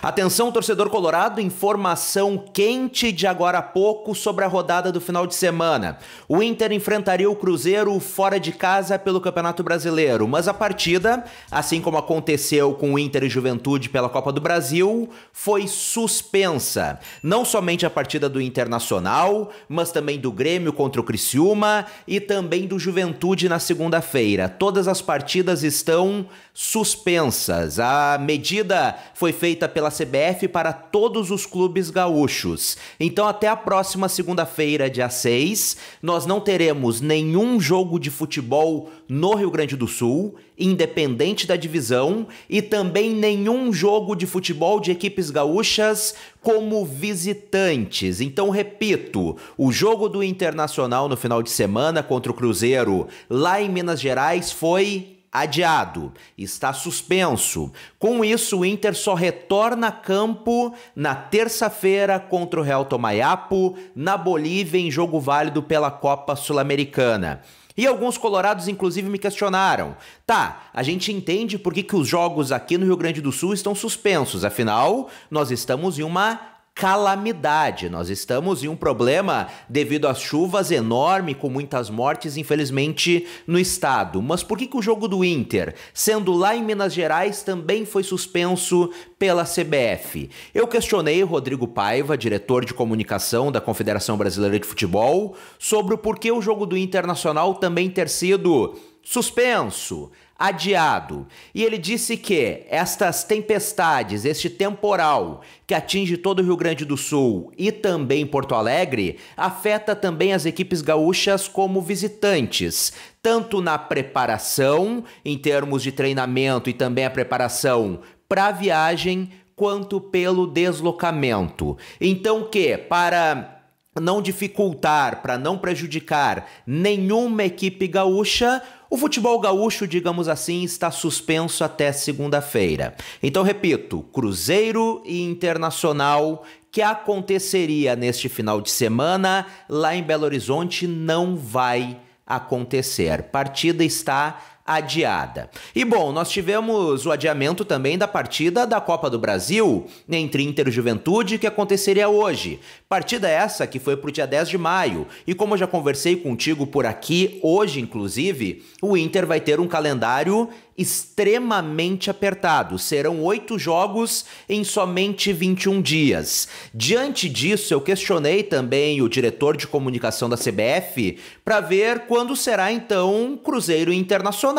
Atenção, torcedor colorado, informação quente de agora a pouco sobre a rodada do final de semana. O Inter enfrentaria o Cruzeiro fora de casa pelo Campeonato Brasileiro, mas a partida, assim como aconteceu com o Inter e Juventude pela Copa do Brasil, foi suspensa. Não somente a partida do Internacional, mas também do Grêmio contra o Criciúma e também do Juventude na segunda-feira. Todas as partidas estão suspensas. A medida foi feita pela pela CBF para todos os clubes gaúchos. Então, até a próxima segunda-feira, dia 6, nós não teremos nenhum jogo de futebol no Rio Grande do Sul, independente da divisão, e também nenhum jogo de futebol de equipes gaúchas como visitantes. Então, repito, o jogo do Internacional no final de semana contra o Cruzeiro, lá em Minas Gerais, foi adiado, está suspenso. Com isso, o Inter só retorna a campo na terça-feira contra o Real Tomayapo, na Bolívia, em jogo válido pela Copa Sul-Americana. E alguns colorados, inclusive, me questionaram. Tá, a gente entende por que, que os jogos aqui no Rio Grande do Sul estão suspensos, afinal, nós estamos em uma calamidade. Nós estamos em um problema devido às chuvas enorme, com muitas mortes, infelizmente, no estado. Mas por que, que o jogo do Inter, sendo lá em Minas Gerais, também foi suspenso pela CBF? Eu questionei o Rodrigo Paiva, diretor de comunicação da Confederação Brasileira de Futebol, sobre o porquê o jogo do Internacional também ter sido suspenso, adiado. E ele disse que estas tempestades, este temporal que atinge todo o Rio Grande do Sul e também Porto Alegre, afeta também as equipes gaúchas como visitantes, tanto na preparação, em termos de treinamento e também a preparação para a viagem, quanto pelo deslocamento. Então o que para não dificultar, para não prejudicar nenhuma equipe gaúcha, o futebol gaúcho, digamos assim, está suspenso até segunda-feira. Então, repito: Cruzeiro e Internacional que aconteceria neste final de semana lá em Belo Horizonte não vai acontecer. Partida está adiada. E bom, nós tivemos o adiamento também da partida da Copa do Brasil entre Inter e Juventude que aconteceria hoje. Partida essa que foi para o dia 10 de maio. E como eu já conversei contigo por aqui, hoje inclusive, o Inter vai ter um calendário extremamente apertado. Serão oito jogos em somente 21 dias. Diante disso, eu questionei também o diretor de comunicação da CBF para ver quando será então Cruzeiro Internacional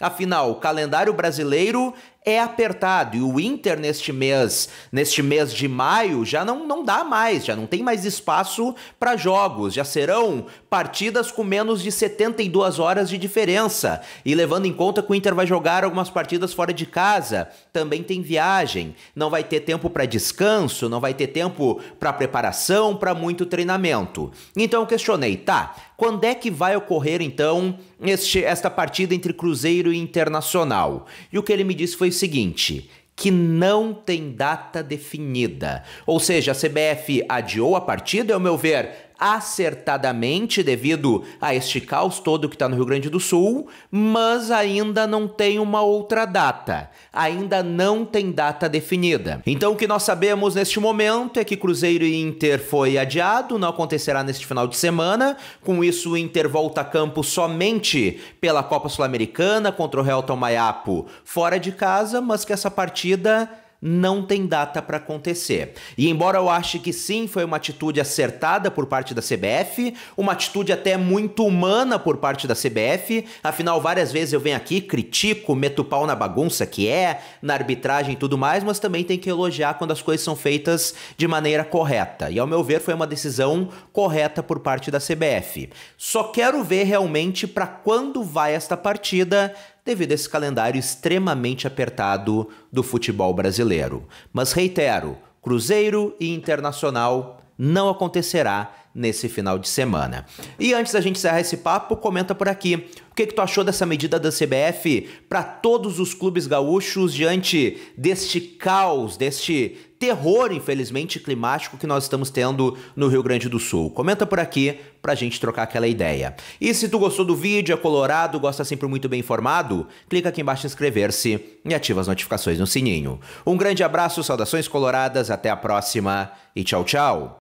Afinal, o calendário brasileiro é apertado. E o Inter neste mês, neste mês de maio, já não, não dá mais, já não tem mais espaço para jogos. Já serão partidas com menos de 72 horas de diferença. E levando em conta que o Inter vai jogar algumas partidas fora de casa, também tem viagem. Não vai ter tempo para descanso, não vai ter tempo para preparação, para muito treinamento. Então eu questionei, tá? Quando é que vai ocorrer então este, esta partida entre Cruzeiro e Internacional? E o que ele me disse foi o seguinte: que não tem data definida. Ou seja, a CBF adiou a partida, ao meu ver, acertadamente devido a este caos todo que está no Rio Grande do Sul, mas ainda não tem uma outra data. Ainda não tem data definida. Então o que nós sabemos neste momento é que Cruzeiro e Inter foi adiado, não acontecerá neste final de semana. Com isso, o Inter volta a campo somente pela Copa Sul-Americana contra o Real Maiapo fora de casa, mas que essa partida não tem data para acontecer. E embora eu ache que sim, foi uma atitude acertada por parte da CBF, uma atitude até muito humana por parte da CBF, afinal várias vezes eu venho aqui, critico, meto pau na bagunça que é, na arbitragem e tudo mais, mas também tem que elogiar quando as coisas são feitas de maneira correta. E ao meu ver foi uma decisão correta por parte da CBF. Só quero ver realmente para quando vai esta partida devido a esse calendário extremamente apertado do futebol brasileiro. Mas reitero, Cruzeiro e Internacional não acontecerá nesse final de semana. E antes da gente encerrar esse papo, comenta por aqui. O que, que tu achou dessa medida da CBF para todos os clubes gaúchos diante deste caos, deste terror, infelizmente, climático que nós estamos tendo no Rio Grande do Sul. Comenta por aqui a gente trocar aquela ideia. E se tu gostou do vídeo, é colorado, gosta sempre muito bem informado, clica aqui embaixo em inscrever-se e ativa as notificações no sininho. Um grande abraço, saudações coloradas, até a próxima e tchau, tchau!